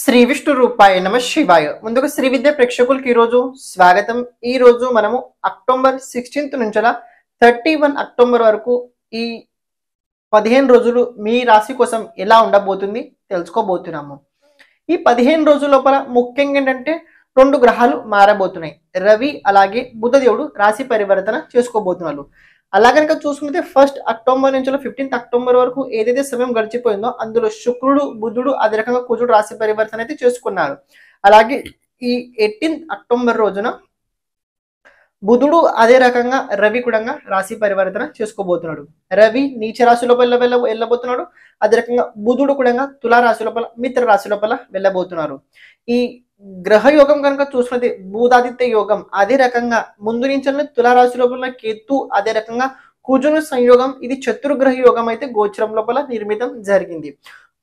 శ్రీ విష్ణు రూపాయ నమ శివాయ ముందుగా శ్రీ విద్య ప్రేక్షకులకి ఈరోజు స్వాగతం ఈ రోజు మనము అక్టోబర్ సిక్స్టీన్త్ నుంచి థర్టీ వన్ అక్టోబర్ వరకు ఈ పదిహేను రోజులు మీ రాశి కోసం ఎలా ఉండబోతుంది తెలుసుకోబోతున్నాము ఈ పదిహేను రోజుల లోపల ముఖ్యంగా ఏంటంటే రెండు గ్రహాలు మారబోతున్నాయి రవి అలాగే బుధదేవుడు రాశి పరివర్తన చేసుకోబోతున్నారు అలా కనుక చూసుకుంటే ఫస్ట్ అక్టోబర్ నుంచి ఫిఫ్టీన్త్ అక్టోబర్ వరకు ఏదైతే సమయం గడిచిపోయిందో అందులో శుక్రుడు బుధుడు అదే రకంగా కుజుడు రాశి పరివర్తన అయితే చేసుకున్నారు అలాగే ఈ ఎయిటీన్త్ అక్టోబర్ రోజున బుధుడు అదే రకంగా రవి కూడా రాశి పరివర్తన చేసుకోబోతున్నాడు రవి నీచ రాశి లోపల వెళ్ళ వెళ్ళబోతున్నాడు అదే రకంగా బుధుడు కూడా తులా రాశి లోపల మిత్ర రాశి లోపల వెళ్ళబోతున్నారు ఈ గ్రహయోగం కనుక చూసుకున్నది భూదాదిత్య యోగం అదే రకంగా ముందు నుంచి తులారాశి లోపల కేతు అదే రకంగా కుజును సంయోగం ఇది చతుర్గ్రహ యోగం అయితే గోచరం లోపల నిర్మితం జరిగింది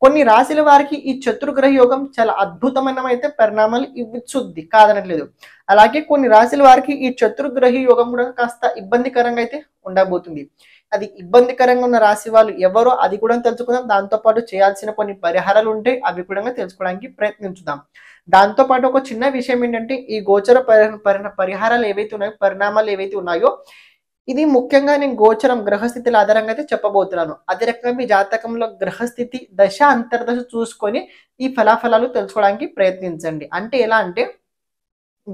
కొన్ని రాశుల వారికి ఈ చతుర్గ్రహ యోగం చాలా అద్భుతమైన అయితే పరిణామాలు ఇవ్వచ్చుద్ది కాదనట్లేదు అలాగే కొన్ని రాశుల వారికి ఈ చతుర్గ్రహ యోగం కూడా కాస్త ఇబ్బందికరంగా అయితే ఉండబోతుంది అది ఇబ్బందికరంగా ఉన్న రాశి వాళ్ళు ఎవరో అది కూడా తెలుసుకుందాం దాంతోపాటు చేయాల్సిన కొన్ని పరిహారాలు ఉంటాయి అవి కూడా తెలుసుకోవడానికి ప్రయత్నించుదాం దాంతోపాటు ఒక చిన్న విషయం ఏంటంటే ఈ గోచర పరిహారాలు ఏవైతే ఉన్నాయో పరిణామాలు ఏవైతే ఉన్నాయో ఇది ముఖ్యంగా నేను గోచరం గ్రహస్థితుల ఆధారంగా అయితే చెప్పబోతున్నాను అదే రకంగా మీ జాతకంలో గ్రహస్థితి దశ అంతర్దశ చూసుకొని ఈ ఫలాఫలాలు తెలుసుకోవడానికి ప్రయత్నించండి అంటే ఎలా అంటే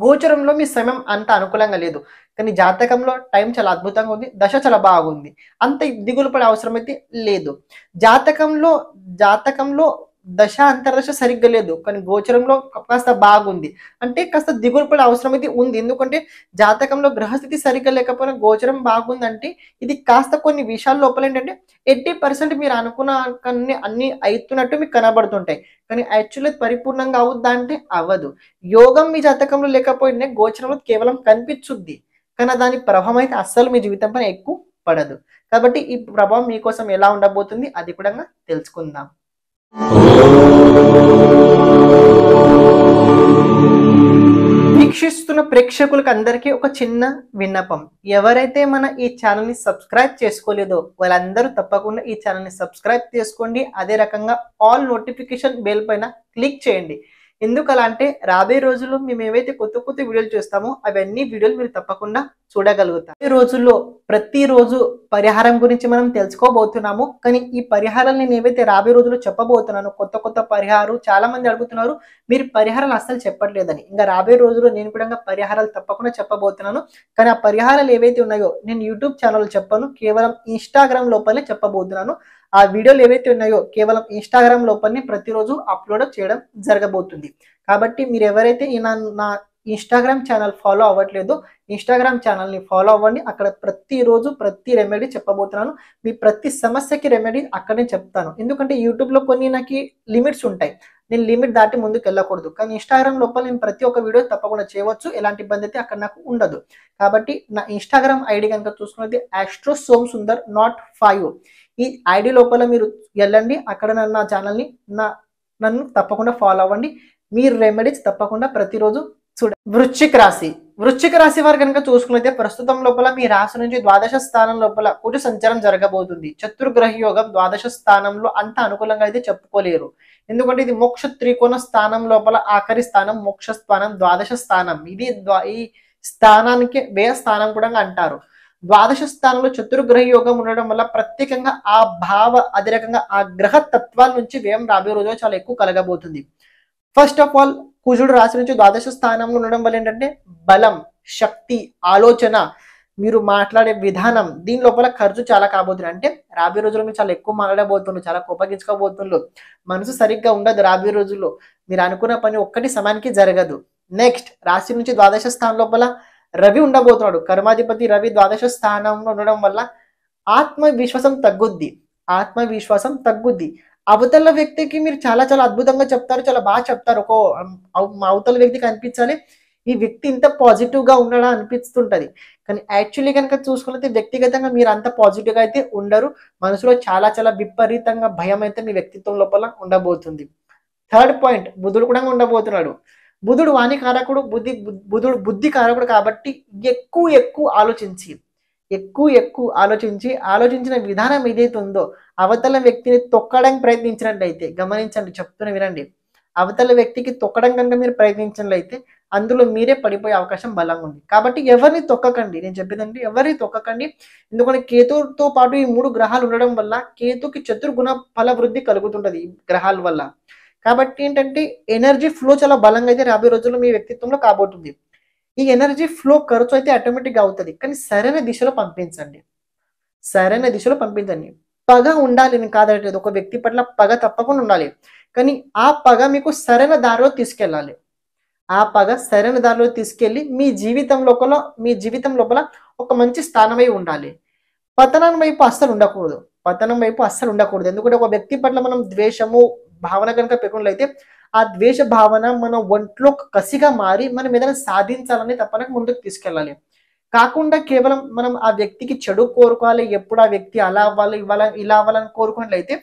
గోచరంలో మీ సమయం అంత అనుకూలంగా లేదు కానీ జాతకంలో టైం చాలా అద్భుతంగా ఉంది దశ చాలా బాగుంది అంత దిగులు పడే అవసరం అయితే లేదు జాతకంలో జాతకంలో దశ అంతర్దశ సరిగ్గా లేదు కానీ గోచరంలో కాస్త బాగుంది అంటే కాస్త దిగులు పడే అవసరం అయితే ఉంది ఎందుకంటే జాతకంలో గ్రహస్థితి సరిగ్గా లేకపోయినా గోచరం బాగుందంటే ఇది కాస్త కొన్ని విషయాల లోపల ఏంటంటే ఎయిటీ పర్సెంట్ మీరు అనుకున్న అన్ని అవుతున్నట్టు మీకు కనబడుతుంటాయి కానీ యాక్చువల్లీ పరిపూర్ణంగా అవుద్దా అంటే అవ్వదు యోగం మీ జాతకంలో లేకపోయినా గోచరంలో కేవలం కనిపించుద్ది కానీ దాని ప్రభావం అయితే అస్సలు మీ జీవితం పైన ఎక్కువ పడదు కాబట్టి ఈ ప్రభావం మీకోసం ఎలా ఉండబోతుంది అది కూడా తెలుసుకుందాం వీక్షిస్తున్న ప్రేక్షకులకు అందరికీ ఒక చిన్న విన్నపం ఎవరైతే మన ఈ ఛానల్ని సబ్స్క్రైబ్ చేసుకోలేదో వాళ్ళందరూ తప్పకుండా ఈ ఛానల్ని సబ్స్క్రైబ్ చేసుకోండి అదే రకంగా ఆల్ నోటిఫికేషన్ బెల్ పైన క్లిక్ చేయండి ఎందుకు అలా అంటే రాబోయే రోజుల్లో మేము ఏవైతే కొత్త కొత్త వీడియోలు చేస్తామో అవన్నీ వీడియోలు మీరు తప్పకుండా చూడగలుగుతాం ఈ రోజుల్లో ప్రతిరోజు పరిహారం గురించి మనం తెలుసుకోబోతున్నాము కానీ ఈ పరిహారాలు నేను ఏవైతే రాబోయే రోజుల్లో చెప్పబోతున్నాను కొత్త కొత్త పరిహారం చాలా మంది అడుగుతున్నారు మీరు పరిహారాలు అస్సలు చెప్పట్లేదని ఇంకా రాబోయే రోజుల్లో నేను కూడా పరిహారాలు తప్పకుండా చెప్పబోతున్నాను కానీ ఆ పరిహారాలు ఏవైతే ఉన్నాయో నేను యూట్యూబ్ ఛానల్ చెప్పాను కేవలం ఇన్స్టాగ్రామ్ లోపలే చెప్పబోతున్నాను ఆ వీడియోలు ఏవైతే ఉన్నాయో కేవలం ఇన్స్టాగ్రామ్ లోపలనే ప్రతిరోజు అప్లోడ్ చేయడం జరగబోతుంది కాబట్టి మీరు ఎవరైతే నా ఇన్స్టాగ్రామ్ ఛానల్ ఫాలో అవ్వట్లేదు ఇన్స్టాగ్రామ్ ఛానల్ని ఫాలో అవ్వండి అక్కడ ప్రతిరోజు ప్రతి రెమెడీ చెప్పబోతున్నాను మీ ప్రతి సమస్యకి రెమెడీ అక్కడనే చెప్తాను ఎందుకంటే యూట్యూబ్లో కొన్ని నాకు లిమిట్స్ ఉంటాయి నేను లిమిట్ దాటి ముందుకు వెళ్ళకూడదు కానీ ఇన్స్టాగ్రామ్ లోపల నేను ప్రతి ఒక్క వీడియో తప్పకుండా చేయవచ్చు ఎలాంటి ఇబ్బంది అయితే అక్కడ నాకు ఉండదు కాబట్టి నా ఇన్స్టాగ్రామ్ ఐడి కనుక చూసుకున్నది ఆస్ట్రో సోమ్ సుందర్ నాట్ ఫైవ్ ఈ ఐడి లోపల మీరు వెళ్ళండి అక్కడ నన్ను నా ఛానల్ని నా నన్ను తప్పకుండా ఫాలో అవ్వండి మీ రెమెడీస్ తప్పకుండా ప్రతిరోజు చూడ వృశ్చిక రాశి వృశ్చిక రాశి వారు కనుక చూసుకున్నైతే ప్రస్తుతం లోపల మీ రాశి నుంచి ద్వాదశ స్థానం లోపల కుటి సంచారం జరగబోతుంది చతుర్గ్రహ యోగం ద్వాదశ స్థానంలో అంత అనుకూలంగా అయితే చెప్పుకోలేరు ఎందుకంటే ఇది మోక్ష త్రికోణ స్థానం లోపల ఆఖరి స్థానం మోక్ష స్థానం ద్వాదశ స్థానం ఇది ఈ స్థానానికి వ్యయ స్థానం కూడా అంటారు ద్వాదశ స్థానంలో చతుర్గ్రహ యోగం ఉండడం వల్ల ప్రత్యేకంగా ఆ భావ అదే రకంగా ఆ గ్రహ తత్వాల నుంచి వ్యయం రాబోయే రోజుల్లో చాలా ఎక్కువ కలగబోతుంది ఫస్ట్ ఆఫ్ ఆల్ కుజుడు రాశి నుంచి ద్వాదశ స్థానంలో ఉండడం వల్ల ఏంటంటే బలం శక్తి ఆలోచన మీరు మాట్లాడే విధానం దీని లోపల ఖర్చు చాలా కాబోతుంది అంటే రాబోయే రోజుల్లో మీరు చాలా ఎక్కువ మాట్లాడబోతుండ్రు చాలా కోపగించుకోబోతుండ్రు మనసు సరిగ్గా ఉండదు రాబోయే రోజుల్లో మీరు అనుకున్న పని ఒక్కటి సమయానికి జరగదు నెక్స్ట్ రాశి నుంచి ద్వాదశ స్థానం లోపల రవి ఉండబోతున్నాడు కర్మాధిపతి రవి ద్వాదశ స్థానంలో ఉండడం వల్ల ఆత్మవిశ్వాసం తగ్గుద్ది ఆత్మవిశ్వాసం తగ్గుద్ది అవతల వ్యక్తికి మీరు చాలా చాలా అద్భుతంగా చెప్తారు చాలా బాగా చెప్తారు ఒక అవతల వ్యక్తికి అనిపించాలి ఈ వ్యక్తి ఇంత పాజిటివ్గా ఉన్నాడా అనిపిస్తుంటది కానీ యాక్చువల్లీ కనుక చూసుకున్నది వ్యక్తిగతంగా మీరు అంత పాజిటివ్గా అయితే ఉండరు మనసులో చాలా చాలా విపరీతంగా భయం అయితే మీ వ్యక్తిత్వం లోపల ఉండబోతుంది థర్డ్ పాయింట్ బుధుడు కూడా ఉండబోతున్నాడు బుధుడు వాణికారకుడు బుద్ధి బుధుడు బుద్ధికారకుడు కాబట్టి ఎక్కువ ఎక్కువ ఆలోచించి ఎక్కువ ఎక్కువ ఆలోచించి ఆలోచించిన విధానం ఏదైతే ఉందో అవతల వ్యక్తిని తొక్కడానికి ప్రయత్నించినట్లయితే గమనించండి చెప్తున్న వినండి అవతల వ్యక్తికి తొక్కడం కనుక మీరు ప్రయత్నించినట్లయితే అందులో మీరే పడిపోయే అవకాశం బలంగా ఉంది కాబట్టి ఎవరిని తొక్కకండి నేను చెప్పేదండి ఎవరిని తొక్కకండి ఎందుకంటే కేతుతో పాటు ఈ మూడు గ్రహాలు ఉండడం వల్ల కేతుకి చతుర్గుణ ఫల వృద్ధి కలుగుతుంటది గ్రహాల వల్ల కాబట్టి ఏంటంటే ఎనర్జీ ఫ్లో చాలా బలంగా అయితే రాబోయే రోజుల్లో మీ వ్యక్తిత్వంలో కాబోతుంది ఈ ఎనర్జీ ఫ్లో ఖర్చు అయితే ఆటోమేటిక్గా అవుతుంది కానీ సరైన దిశలో పంపించండి సరైన దిశలో పంపించండి పగ ఉండాలి నేను కాదంటే ఒక వ్యక్తి పట్ల పగ తప్పకుండా ఉండాలి కానీ ఆ పగ మీకు సరైన దారిలో తీసుకెళ్ళాలి ఆ పగ సరైన దారిలో తీసుకెళ్ళి మీ జీవితం లోపల మీ జీవితం లోపల ఒక మంచి స్థానమై ఉండాలి పతనం వైపు అస్సలు ఉండకూడదు పతనం వైపు అస్సలు ఉండకూడదు ఎందుకంటే ఒక వ్యక్తి పట్ల మనం ద్వేషము భావన కనుక పెట్టుకున్నట్లయితే ఆ ద్వేష భావన మన ఒంట్లో కసిగా మారి మనం ఏదైనా సాధించాలని తప్పనకు ముందుకు తీసుకెళ్ళాలి కాకుండా కేవలం మనం ఆ వ్యక్తికి చెడు కోరుకోవాలి ఎప్పుడు ఆ వ్యక్తి అలా అవ్వాలి ఇవ్వాల ఇలా అవ్వాలని కోరుకున్నట్లయితే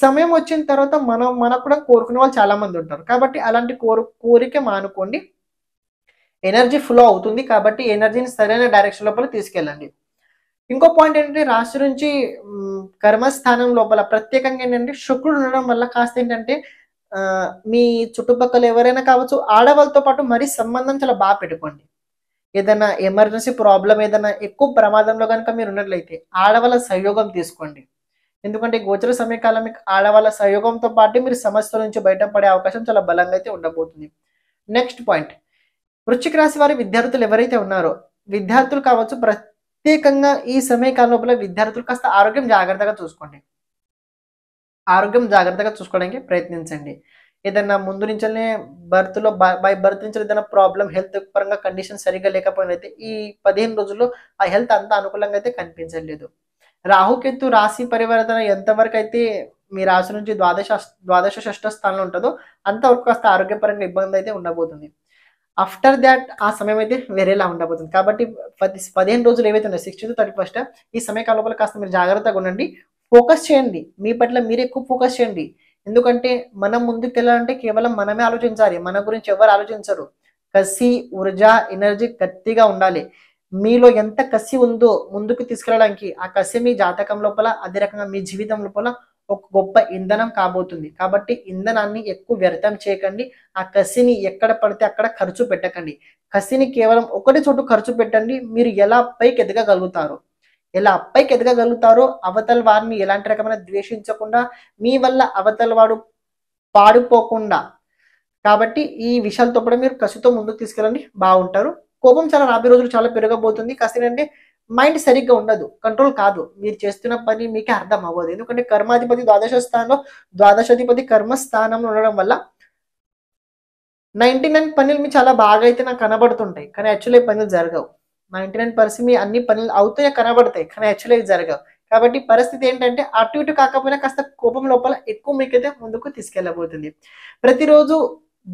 సమయం వచ్చిన తర్వాత మనం మనకు కూడా కోరుకునే వాళ్ళు చాలా మంది ఉంటారు కాబట్టి అలాంటి కోరు కోరిక మానుకోండి ఎనర్జీ ఫ్లో అవుతుంది కాబట్టి ఎనర్జీని సరైన డైరెక్షన్ లోపల తీసుకెళ్ళండి ఇంకో పాయింట్ ఏంటంటే రాశి నుంచి కర్మస్థానం లోపల ప్రత్యేకంగా ఏంటంటే శుక్రుడు ఉండడం వల్ల కాస్త ఏంటంటే మీ చుట్టుపక్కల ఎవరైనా కావచ్చు ఆడవాళ్ళతో పాటు మరీ సంబంధం చాలా బాగా పెట్టుకోండి ఏదైనా ఎమర్జెన్సీ ప్రాబ్లం ఏదైనా ఎక్కువ ప్రమాదంలో కనుక మీరు ఉన్నట్లయితే ఆడవాళ్ళ సహయోగం తీసుకోండి ఎందుకంటే గోచర సమయకాలం మీకు ఆడవాళ్ళ సహయోగంతో పాటు మీరు సమస్యల నుంచి బయటపడే అవకాశం చాలా బలంగా అయితే ఉండబోతుంది నెక్స్ట్ పాయింట్ వృశ్చిక రాశి వారి విద్యార్థులు ఎవరైతే ఉన్నారో విద్యార్థులు కావచ్చు ప్రత్యేకంగా ఈ సమయకాల లోపల విద్యార్థులు కాస్త ఆరోగ్యం జాగ్రత్తగా చూసుకోండి ఆరోగ్యం జాగ్రత్తగా చూసుకోవడానికి ప్రయత్నించండి ఏదన్నా ముందు నుంచే బర్త్లో బై బర్త్ నుంచి ఏదైనా ప్రాబ్లం హెల్త్ పరంగా కండిషన్ సరిగా లేకపోయినైతే ఈ పదిహేను రోజుల్లో ఆ హెల్త్ అంత అనుకూలంగా అయితే కనిపించలేదు రాహుకేతు రాశి పరివర్తన ఎంతవరకు అయితే మీ రాశి నుంచి ద్వాదశ ద్వాదశ షష్ఠ స్థానంలో ఉంటుందో అంతవరకు కాస్త ఆరోగ్యపరంగా ఇబ్బంది అయితే ఉండబోతుంది ఆఫ్టర్ దాట్ ఆ సమయం అయితే వేరేలా ఉండబోతుంది కాబట్టి పది పదిహేను రోజులు ఏవైతే ఉన్నాయి సిక్స్త్ థర్టీ ఫస్ట్ ఈ సమయకాల లోపల కాస్త మీరు జాగ్రత్తగా ఉండండి ఫోకస్ చేయండి మీ పట్ల మీరు ఎక్కువ ఫోకస్ చేయండి ఎందుకంటే మనం ముందుకు వెళ్ళాలంటే కేవలం మనమే ఆలోచించాలి మన గురించి ఎవరు ఆలోచించరు కసి ఊర్జా ఎనర్జీ గట్టిగా ఉండాలి మీలో ఎంత కసి ఉందో ముందుకు తీసుకెళ్ళడానికి ఆ కసి మీ జాతకం లోపల అదే రకంగా మీ జీవితం లోపల ఒక గొప్ప ఇంధనం కాబోతుంది కాబట్టి ఇంధనాన్ని ఎక్కువ వ్యర్థం చేయకండి ఆ కసిని ఎక్కడ పడితే అక్కడ ఖర్చు పెట్టకండి కసిని కేవలం ఒకటి చోటు ఖర్చు పెట్టండి మీరు ఎలా పైకి ఎదగగలుగుతారు ఎలా అప్పైకి ఎదగగలుగుతారో అవతల వారిని ఎలాంటి రకమైన ద్వేషించకుండా మీ వల్ల అవతల వాడు పాడిపోకుండా కాబట్టి ఈ విషయాలతో కూడా మీరు కసితో ముందుకు తీసుకెళ్ళండి బాగుంటారు కోపం చాలా రాబోయే రోజులు చాలా పెరగబోతుంది కసిని అంటే మైండ్ సరిగ్గా ఉండదు కంట్రోల్ కాదు మీరు చేస్తున్న పని మీకే అర్థం అవ్వదు ఎందుకంటే కర్మాధిపతి ద్వాదశ స్థానంలో ద్వాదశాధిపతి కర్మ స్థానంలో ఉండడం వల్ల నైంటీ నైన్ పనులు మీ చాలా బాగా అయితే నాకు కనబడుతుంటాయి కానీ యాక్చువల్లీ పనులు జరగవు నైంటీ నైన్ పర్సెంట్ మీ అన్ని పనులు అవుతాయో కనబడతాయి కానీ యాక్చువల్లీ జరగవు కాబట్టి పరిస్థితి ఏంటంటే అటు ఇటు కాకపోయినా కాస్త కోపం లోపల ఎక్కువ మీకైతే ముందుకు తీసుకెళ్ళబోతుంది ప్రతిరోజు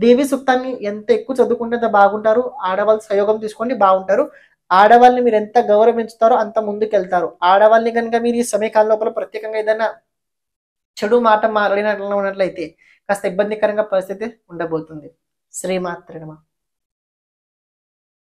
దేవి సూక్తాన్ని ఎంత ఎక్కువ చదువుకుంటే అంత బాగుంటారు ఆడవాళ్ళు సహయోగం తీసుకొని బాగుంటారు ఆడవాళ్ళని మీరు ఎంత గౌరవించుతారో అంత ముందుకెళ్తారు ఆడవాళ్ళని కనుక మీరు ఈ సమయకాల లోపల ప్రత్యేకంగా ఏదైనా చెడు మాట ఉన్నట్లయితే కాస్త ఇబ్బందికరంగా పరిస్థితి ఉండబోతుంది శ్రీమాత్రమా